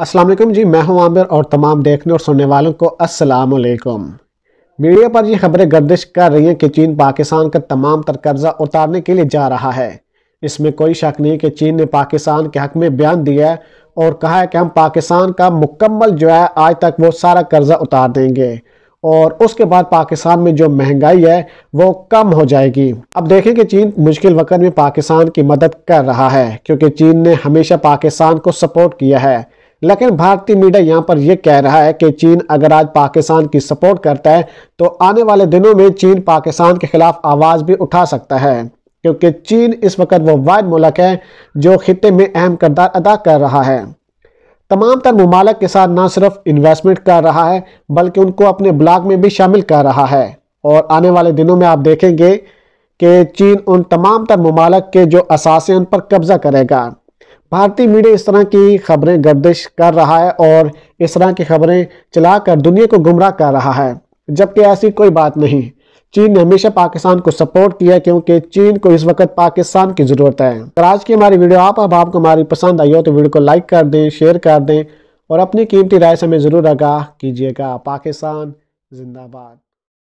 वालेकुम जी मैं हूं आमिर और तमाम देखने और सुनने वालों को वालेकुम मीडिया पर ये खबरें गर्दिश कर रही हैं कि चीन पाकिस्तान का तमाम तर कर्जा उतारने के लिए जा रहा है इसमें कोई शक नहीं कि चीन ने पाकिस्तान के हक में बयान दिया है और कहा है कि हम पाकिस्तान का मुकम्मल जो है आज तक वो सारा कर्जा उतार देंगे और उसके बाद पाकिस्तान में जो महंगाई है वो कम हो जाएगी अब देखें कि चीन मुश्किल वक्त में पाकिस्तान की मदद कर रहा है क्योंकि चीन ने हमेशा पाकिस्तान को सपोर्ट किया है लेकिन भारतीय मीडिया यहाँ पर यह कह रहा है कि चीन अगर आज पाकिस्तान की सपोर्ट करता है तो आने वाले दिनों में चीन पाकिस्तान के खिलाफ आवाज़ भी उठा सकता है क्योंकि चीन इस वक्त वो वाद मुल्क है जो खत्े में अहम करदार अदा कर रहा है तमाम तर ममालक के साथ ना सिर्फ इन्वेस्टमेंट कर रहा है बल्कि उनको अपने ब्लॉक में भी शामिल कर रहा है और आने वाले दिनों में आप देखेंगे कि चीन उन तमाम तर ममालक के जो असासे उन पर कब्ज़ा करेगा भारतीय मीडिया इस तरह की खबरें गर्दिश कर रहा है और इस तरह की खबरें चलाकर दुनिया को गुमराह कर रहा है जबकि ऐसी कोई बात नहीं चीन ने हमेशा पाकिस्तान को सपोर्ट किया क्योंकि चीन को इस वक्त पाकिस्तान की ज़रूरत है तो आज की हमारी वीडियो आप अब आपको हमारी पसंद आई हो तो वीडियो को लाइक कर दें शेयर कर दें और अपनी कीमती राय से हमें ज़रूर आगाह कीजिएगा पाकिस्तान जिंदाबाद